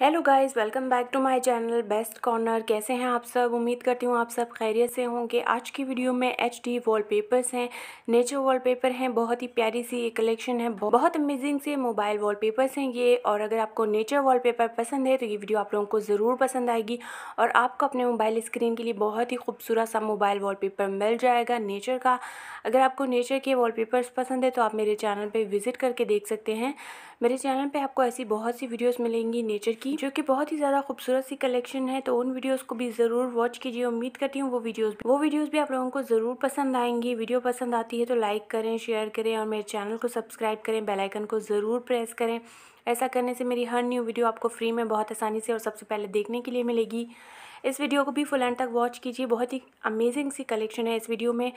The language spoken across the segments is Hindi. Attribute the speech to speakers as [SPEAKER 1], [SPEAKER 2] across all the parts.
[SPEAKER 1] hello guys welcome back to my channel best corner कैसे हैं आप सब उम्मीद करती हूँ आप सब खैरियत से होंगे आज की वीडियो में एच डी वॉलपेपर्स हैं नेचर वॉलपेपर हैं बहुत ही प्यारी सी ये कलेक्शन है बहुत अमेजिंग से मोबाइल वॉलपेपर्स हैं ये और अगर आपको नेचर वॉलपेपर पसंद है तो ये वीडियो आप लोगों को ज़रूर पसंद आएगी और आपको अपने मोबाइल स्क्रीन के लिए बहुत ही खूबसूरत सा मोबाइल वॉलपेपर मिल जाएगा नेचर का अगर आपको नेचर के वॉलपेपर्स पसंद है तो आप मेरे चैनल पर विज़िट करके देख सकते हैं मेरे चैनल पर आपको ऐसी बहुत सी वीडियोज़ मिलेंगी नेचर की की जो कि बहुत ही ज़्यादा खूबसूरत सी कलेक्शन है तो उन वीडियोस को भी ज़रूर वॉच कीजिए उम्मीद करती हूँ वो वीडियोस भी वो वीडियोस भी आप लोगों को ज़रूर पसंद आएंगी वीडियो पसंद आती है तो लाइक करें शेयर करें और मेरे चैनल को सब्सक्राइब करें बेलाइकन को ज़रूर प्रेस करें ऐसा करने से मेरी हर न्यू वीडियो आपको फ्री में बहुत आसानी से और सबसे पहले देखने के लिए मिलेगी इस वीडियो को भी फुल एंड तक वॉच कीजिए बहुत ही अमेजिंग सी कलेक्शन है इस वीडियो में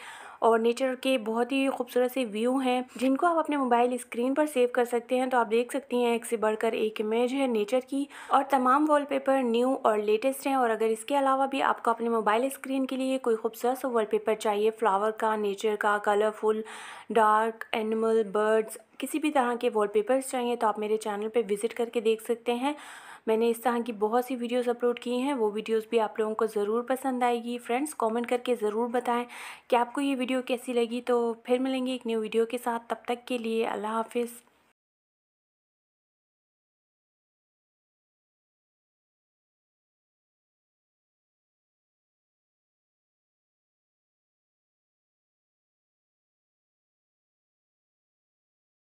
[SPEAKER 1] और नेचर के बहुत ही खूबसूरत से व्यू हैं जिनको आप अपने मोबाइल स्क्रीन पर सेव कर सकते हैं तो आप देख सकती हैं एक से बढ़कर एक इमेज है नेचर की और तमाम वॉलपेपर न्यू और लेटेस्ट हैं और अगर इसके अलावा भी आपको अपने मोबाइल स्क्रीन के लिए कोई खूबसूरत वॉलपेपर चाहिए फ्लावर का नेचर का कलरफुल डार्क एनिमल बर्ड्स किसी भी तरह के वॉलपेपर्स चाहिए तो आप मेरे चैनल पर विज़िट करके देख सकते हैं मैंने इस तरह की बहुत सी वीडियोस अपलोड की हैं वो वीडियोस रेसिपी आप लोगों को ज़रूर पसंद आएगी फ्रेंड्स कमेंट करके ज़रूर बताएं कि आपको ये वीडियो कैसी लगी तो फिर मिलेंगे एक न्यू वीडियो के साथ तब तक के लिए अल्लाह हाफिज़